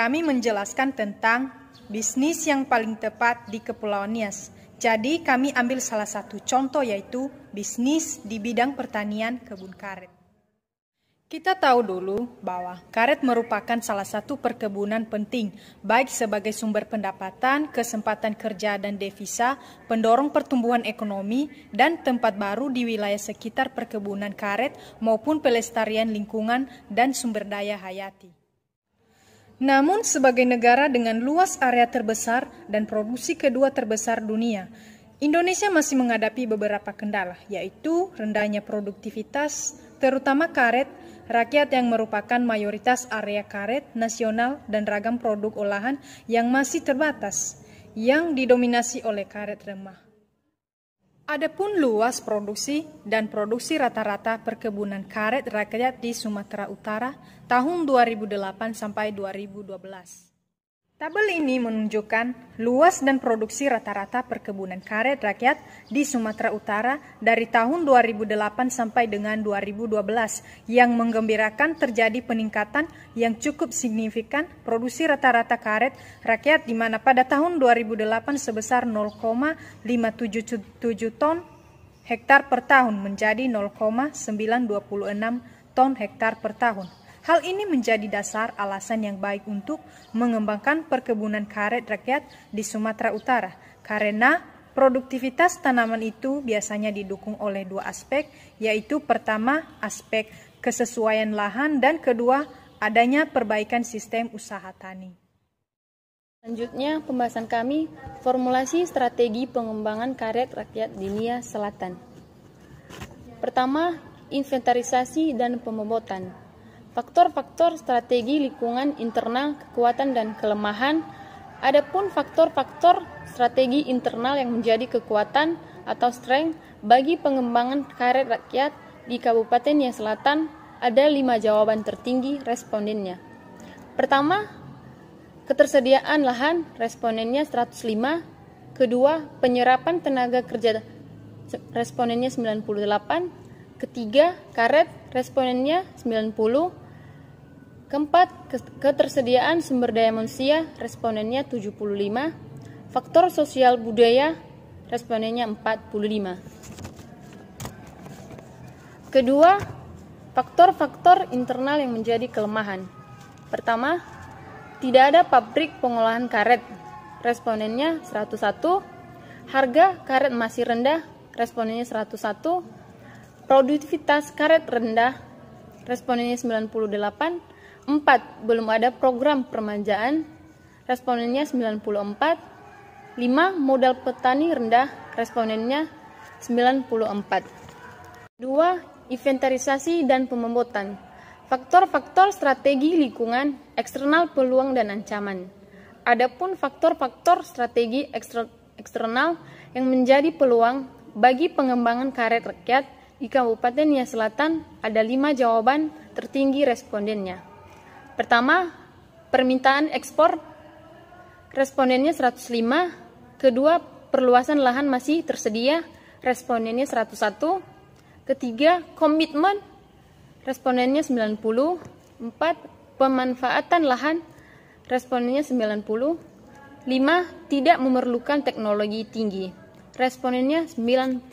kami menjelaskan tentang bisnis yang paling tepat di Kepulauan Nias. Jadi kami ambil salah satu contoh yaitu bisnis di bidang pertanian kebun karet. Kita tahu dulu bahwa karet merupakan salah satu perkebunan penting, baik sebagai sumber pendapatan, kesempatan kerja dan devisa, pendorong pertumbuhan ekonomi, dan tempat baru di wilayah sekitar perkebunan karet maupun pelestarian lingkungan dan sumber daya hayati. Namun sebagai negara dengan luas area terbesar dan produksi kedua terbesar dunia, Indonesia masih menghadapi beberapa kendala, yaitu rendahnya produktivitas, terutama karet, rakyat yang merupakan mayoritas area karet nasional dan ragam produk olahan yang masih terbatas, yang didominasi oleh karet remah. Adapun luas produksi dan produksi rata-rata perkebunan karet rakyat di Sumatera Utara tahun 2008 sampai 2012. Tabel ini menunjukkan luas dan produksi rata-rata perkebunan karet rakyat di Sumatera Utara dari tahun 2008 sampai dengan 2012 yang menggembirakan terjadi peningkatan yang cukup signifikan produksi rata-rata karet rakyat di mana pada tahun 2008 sebesar 0,577 ton hektar per tahun menjadi 0,926 ton hektar per tahun. Hal ini menjadi dasar alasan yang baik untuk mengembangkan perkebunan karet rakyat di Sumatera Utara karena produktivitas tanaman itu biasanya didukung oleh dua aspek yaitu pertama aspek kesesuaian lahan dan kedua adanya perbaikan sistem usaha tani. Selanjutnya pembahasan kami formulasi strategi pengembangan karet rakyat di Nia Selatan. Pertama, inventarisasi dan pemobotan. Faktor-faktor strategi lingkungan internal, kekuatan dan kelemahan. Adapun faktor-faktor strategi internal yang menjadi kekuatan atau strength bagi pengembangan karet rakyat di Kabupaten Nia Selatan ada lima jawaban tertinggi respondennya. Pertama, ketersediaan lahan respondennya 105. Kedua, penyerapan tenaga kerja respondennya 98. Ketiga, karet respondennya 90. Keempat, ketersediaan sumber daya manusia, respondennya 75. Faktor sosial budaya, respondennya 45. Kedua, faktor-faktor internal yang menjadi kelemahan. Pertama, tidak ada pabrik pengolahan karet, respondennya 101. Harga karet masih rendah, respondennya 101. Produktivitas karet rendah, respondennya 98 4. Belum ada program permajaan. Respondennya 94. 5. Modal petani rendah. Respondennya 94. 2. Inventarisasi dan pememotan. Faktor-faktor strategi lingkungan, eksternal peluang dan ancaman. Adapun faktor-faktor strategi eksternal yang menjadi peluang bagi pengembangan karet rakyat di Kabupaten Nia Selatan ada lima jawaban tertinggi respondennya. Pertama, permintaan ekspor respondennya 105. Kedua, perluasan lahan masih tersedia respondennya 101. Ketiga, komitmen respondennya 90. Empat, pemanfaatan lahan respondennya 90. Lima, tidak memerlukan teknologi tinggi respondennya 90.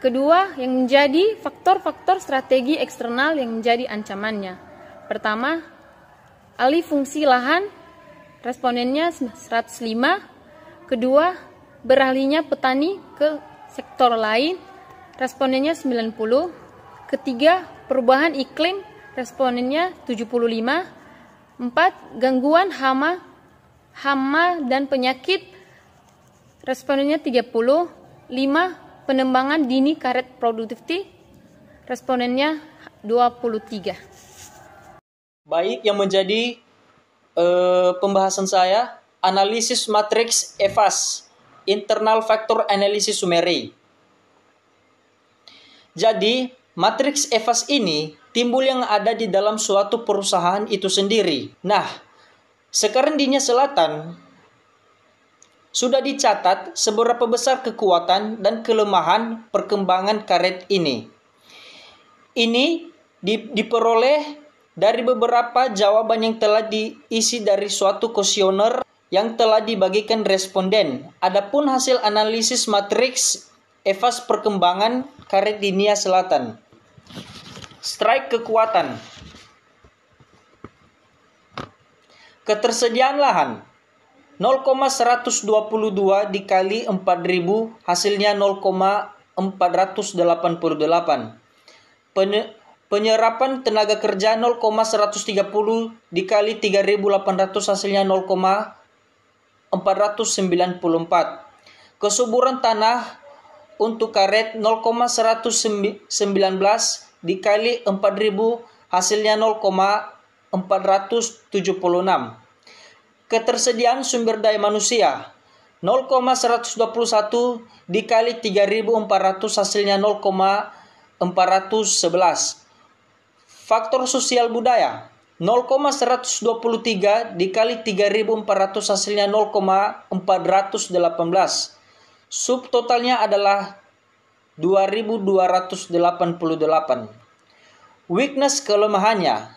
Kedua, yang menjadi faktor-faktor strategi eksternal yang menjadi ancamannya. Pertama, alih fungsi lahan, respondennya 105. Kedua, beralihnya petani ke sektor lain, respondennya 90. Ketiga, perubahan iklim, respondennya 75. Empat, gangguan hama, hama dan penyakit, respondennya 30. Lima, Penembangan dini karet productivity respondennya 23. Baik, yang menjadi eh, pembahasan saya analisis matriks EVAS internal factor analysis summary. Jadi, matriks EVAS ini timbul yang ada di dalam suatu perusahaan itu sendiri. Nah, sekarang dinya selatan sudah dicatat seberapa besar kekuatan dan kelemahan perkembangan karet ini. Ini diperoleh dari beberapa jawaban yang telah diisi dari suatu kuesioner yang telah dibagikan responden. Adapun hasil analisis matriks EVAS perkembangan karet di Nia Selatan. Strike kekuatan. Ketersediaan lahan. 0,122 dikali 4000 hasilnya 0,488. Penyerapan tenaga kerja 0,130 dikali 3800 hasilnya 0,494. Kesuburan tanah untuk karet 0,119 dikali 4000 hasilnya 0,476 ketersediaan sumber daya manusia 0,121 dikali 3400 hasilnya 0,411. Faktor sosial budaya 0,123 dikali 3400 hasilnya 0,418. Subtotalnya adalah 2288. Weakness kelemahannya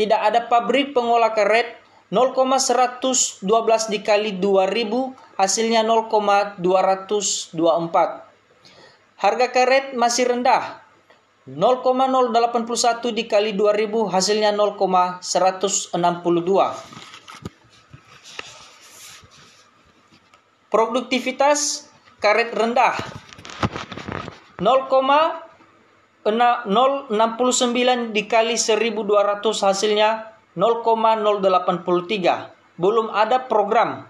tidak ada pabrik pengolah karet 0,112 dikali 2000 hasilnya 0,224. Harga karet masih rendah. 0,081 dikali 2000 hasilnya 0,162. Produktivitas karet rendah 0,069 dikali 1200 hasilnya 0,083. Belum ada program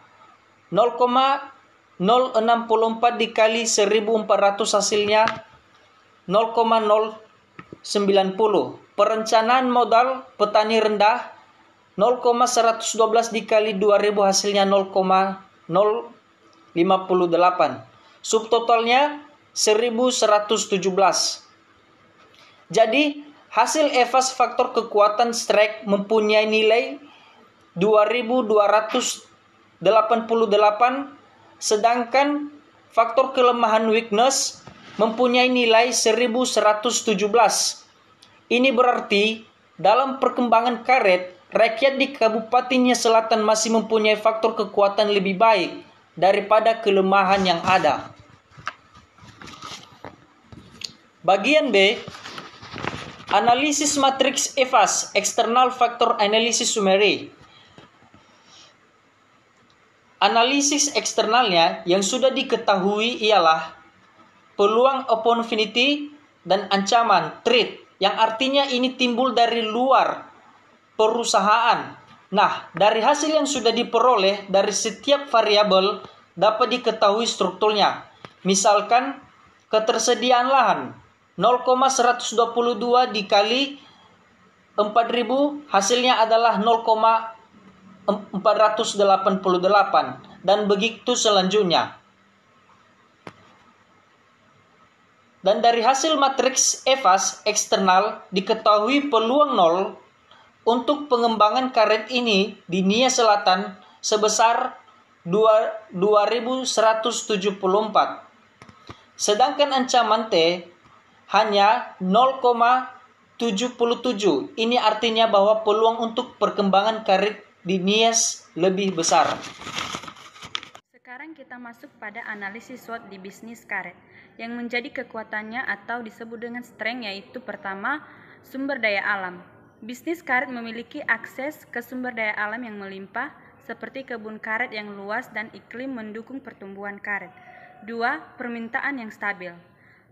0,064 dikali 1400 hasilnya 0,090. Perencanaan modal petani rendah 0,112 dikali 2000 hasilnya 0,058. Subtotalnya 1117. Jadi Hasil EVAS faktor kekuatan strike mempunyai nilai 2288 sedangkan faktor kelemahan weakness mempunyai nilai 1117. Ini berarti dalam perkembangan karet, rakyat di kabupatennya selatan masih mempunyai faktor kekuatan lebih baik daripada kelemahan yang ada. Bagian B, Analisis matriks EFAS, External Factor Analysis Summary. Analisis eksternalnya yang sudah diketahui ialah peluang opportunity dan ancaman threat yang artinya ini timbul dari luar perusahaan. Nah, dari hasil yang sudah diperoleh dari setiap variabel dapat diketahui strukturnya. Misalkan ketersediaan lahan, 0,122 dikali 4000 hasilnya adalah 0,488 dan begitu selanjutnya. Dan dari hasil matriks EVAS eksternal diketahui peluang nol untuk pengembangan karet ini di Nia Selatan sebesar 2174. Sedangkan ancaman T hanya 0,77. Ini artinya bahwa peluang untuk perkembangan karir di Nias lebih besar. Sekarang kita masuk pada analisis SWOT di bisnis karet yang menjadi kekuatannya atau disebut dengan strength yaitu pertama sumber daya alam. Bisnis karet memiliki akses ke sumber daya alam yang melimpah seperti kebun karet yang luas dan iklim mendukung pertumbuhan karet. Dua Permintaan yang stabil.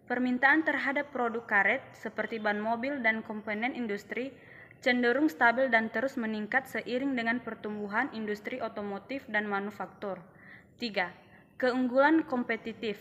Permintaan terhadap produk karet seperti ban mobil dan komponen industri cenderung stabil dan terus meningkat seiring dengan pertumbuhan industri otomotif dan manufaktur. 3. Keunggulan kompetitif.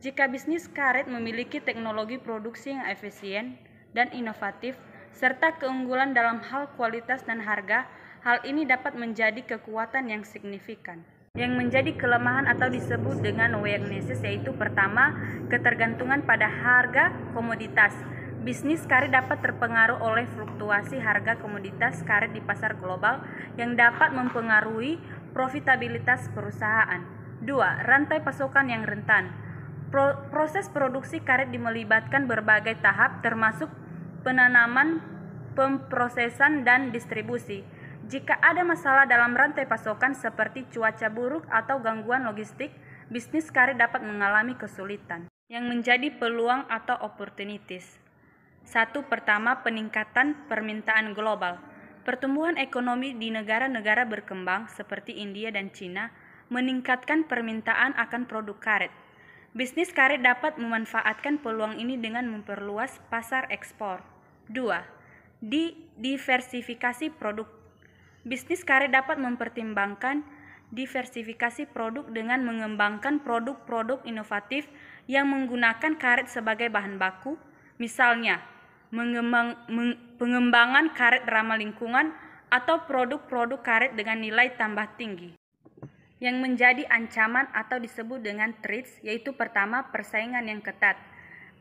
Jika bisnis karet memiliki teknologi produksi yang efisien dan inovatif serta keunggulan dalam hal kualitas dan harga, hal ini dapat menjadi kekuatan yang signifikan yang menjadi kelemahan atau disebut dengan weaknesses yaitu pertama ketergantungan pada harga komoditas bisnis karet dapat terpengaruh oleh fluktuasi harga komoditas karet di pasar global yang dapat mempengaruhi profitabilitas perusahaan. dua Rantai pasokan yang rentan. Pro proses produksi karet melibatkan berbagai tahap termasuk penanaman, pemprosesan dan distribusi. Jika ada masalah dalam rantai pasokan seperti cuaca buruk atau gangguan logistik, bisnis karet dapat mengalami kesulitan yang menjadi peluang atau opportunities. Satu pertama peningkatan permintaan global. Pertumbuhan ekonomi di negara-negara berkembang seperti India dan Cina meningkatkan permintaan akan produk karet. Bisnis karet dapat memanfaatkan peluang ini dengan memperluas pasar ekspor. Dua, Di diversifikasi produk Bisnis karet dapat mempertimbangkan diversifikasi produk dengan mengembangkan produk-produk inovatif yang menggunakan karet sebagai bahan baku, misalnya mengembang, meng, pengembangan karet ramah lingkungan atau produk-produk karet dengan nilai tambah tinggi. Yang menjadi ancaman atau disebut dengan threats yaitu pertama persaingan yang ketat.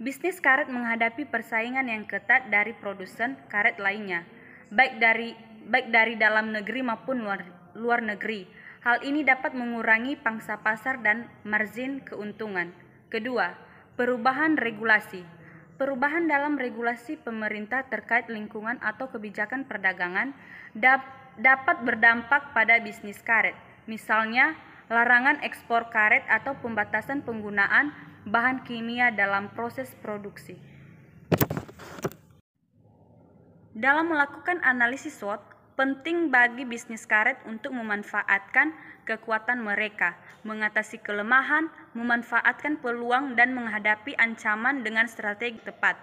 Bisnis karet menghadapi persaingan yang ketat dari produsen karet lainnya, baik dari baik dari dalam negeri maupun luar, luar negeri. Hal ini dapat mengurangi pangsa pasar dan margin keuntungan. Kedua, perubahan regulasi. Perubahan dalam regulasi pemerintah terkait lingkungan atau kebijakan perdagangan dap dapat berdampak pada bisnis karet. Misalnya, larangan ekspor karet atau pembatasan penggunaan bahan kimia dalam proses produksi. Dalam melakukan analisis SWOT, penting bagi bisnis karet untuk memanfaatkan kekuatan mereka, mengatasi kelemahan, memanfaatkan peluang, dan menghadapi ancaman dengan strategi tepat.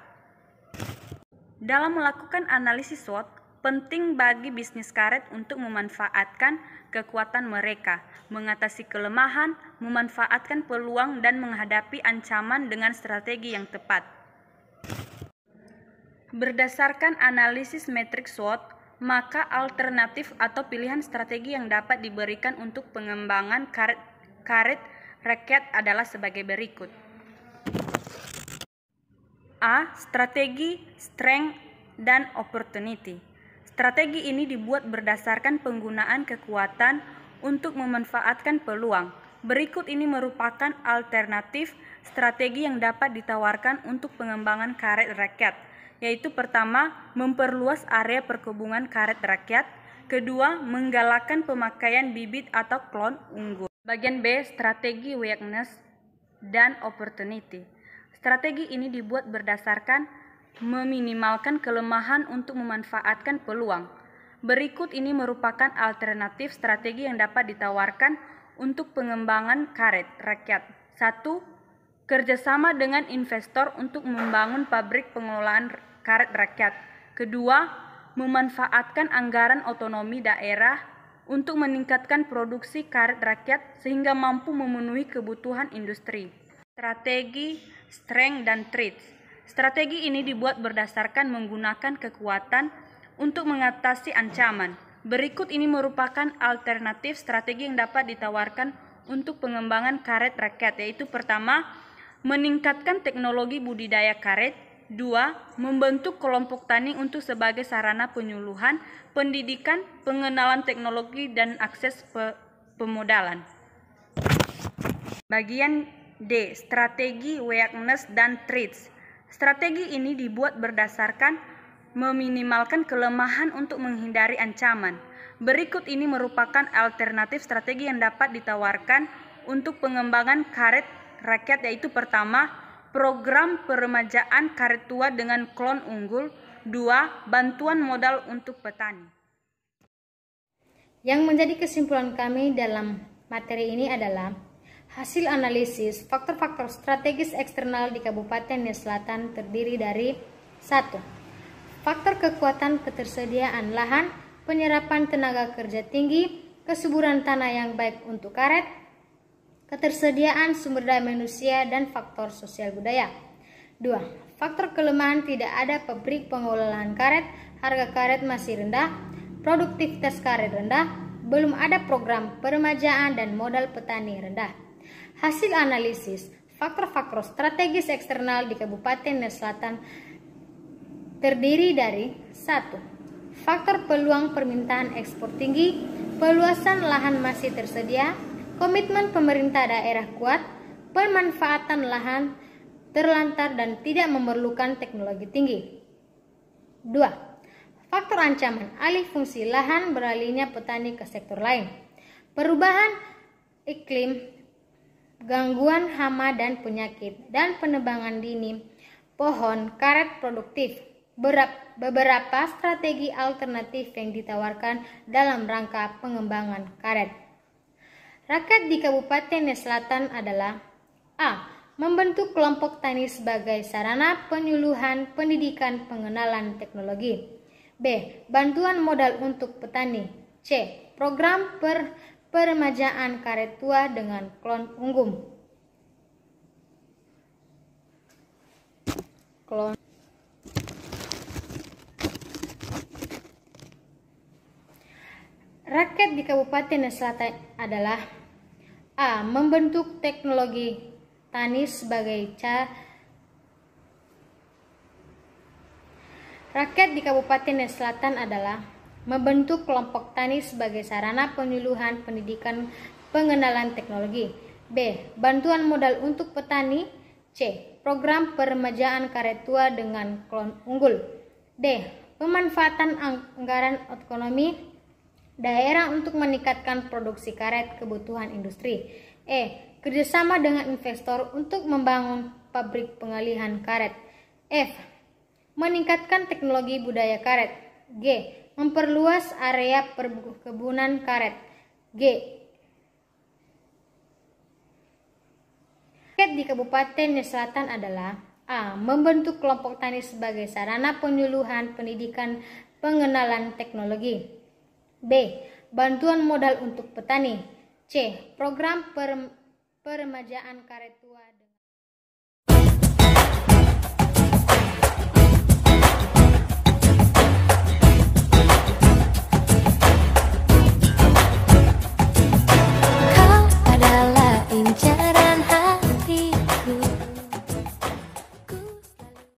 Dalam melakukan analisis SWOT, penting bagi bisnis karet untuk memanfaatkan kekuatan mereka, mengatasi kelemahan, memanfaatkan peluang, dan menghadapi ancaman dengan strategi yang tepat. Berdasarkan analisis metrik SWOT, maka alternatif atau pilihan strategi yang dapat diberikan untuk pengembangan karet, karet rakyat adalah sebagai berikut. A. Strategi strength dan opportunity. Strategi ini dibuat berdasarkan penggunaan kekuatan untuk memanfaatkan peluang. Berikut ini merupakan alternatif strategi yang dapat ditawarkan untuk pengembangan karet rakyat yaitu pertama, memperluas area perkebunan karet rakyat, kedua, menggalakkan pemakaian bibit atau klon unggul. Bagian B, strategi weakness dan opportunity. Strategi ini dibuat berdasarkan meminimalkan kelemahan untuk memanfaatkan peluang. Berikut ini merupakan alternatif strategi yang dapat ditawarkan untuk pengembangan karet rakyat. satu Kerjasama dengan investor untuk membangun pabrik pengelolaan karet rakyat. Kedua, memanfaatkan anggaran otonomi daerah untuk meningkatkan produksi karet rakyat sehingga mampu memenuhi kebutuhan industri. Strategi strength dan traits. Strategi ini dibuat berdasarkan menggunakan kekuatan untuk mengatasi ancaman. Berikut ini merupakan alternatif strategi yang dapat ditawarkan untuk pengembangan karet rakyat yaitu pertama meningkatkan teknologi budidaya karet, 2. Membentuk kelompok tani untuk sebagai sarana penyuluhan, pendidikan, pengenalan teknologi, dan akses pe pemodalan. Bagian D. Strategi Weakness dan traits Strategi ini dibuat berdasarkan meminimalkan kelemahan untuk menghindari ancaman. Berikut ini merupakan alternatif strategi yang dapat ditawarkan untuk pengembangan karet rakyat yaitu pertama, program peremajaan karet tua dengan klon unggul, dua bantuan modal untuk petani. Yang menjadi kesimpulan kami dalam materi ini adalah hasil analisis faktor-faktor strategis eksternal di Kabupaten Nia Selatan terdiri dari satu Faktor kekuatan ketersediaan lahan, penyerapan tenaga kerja tinggi, kesuburan tanah yang baik untuk karet, ketersediaan sumber daya manusia, dan faktor sosial budaya. 2. Faktor kelemahan tidak ada pabrik pengolahan karet, harga karet masih rendah, produktivitas karet rendah, belum ada program peremajaan dan modal petani rendah. Hasil analisis, faktor-faktor strategis eksternal di Kabupaten Nia Selatan terdiri dari 1. Faktor peluang permintaan ekspor tinggi, peluasan lahan masih tersedia, komitmen pemerintah daerah kuat, pemanfaatan lahan terlantar dan tidak memerlukan teknologi tinggi. 2. Faktor ancaman alih fungsi lahan beralihnya petani ke sektor lain. Perubahan iklim, gangguan hama dan penyakit, dan penebangan dini, pohon, karet produktif. Beberapa strategi alternatif yang ditawarkan dalam rangka pengembangan karet. Rakyat di Kabupaten Selatan adalah A. Membentuk kelompok tani sebagai sarana penyuluhan pendidikan pengenalan teknologi. B. Bantuan modal untuk petani. C. Program per peremajaan karet tua dengan klon unggum. Klon Rakyat di Kabupaten Selatan adalah A. Membentuk teknologi tani sebagai cara Rakyat di Kabupaten Selatan adalah membentuk kelompok tani sebagai sarana penyuluhan pendidikan pengenalan teknologi. B. Bantuan modal untuk petani. C. Program peremajaan karet tua dengan klon unggul. D. Pemanfaatan anggaran ekonomi daerah untuk meningkatkan produksi karet kebutuhan industri. E. Kerjasama dengan investor untuk membangun pabrik pengalihan karet. F. Meningkatkan teknologi budaya karet. G. Memperluas area perkebunan karet. G. Karet di Kabupaten Selatan adalah A. Membentuk kelompok tani sebagai sarana penyuluhan pendidikan pengenalan teknologi. B. Bantuan modal untuk petani. C. Program peremajaan karet tua.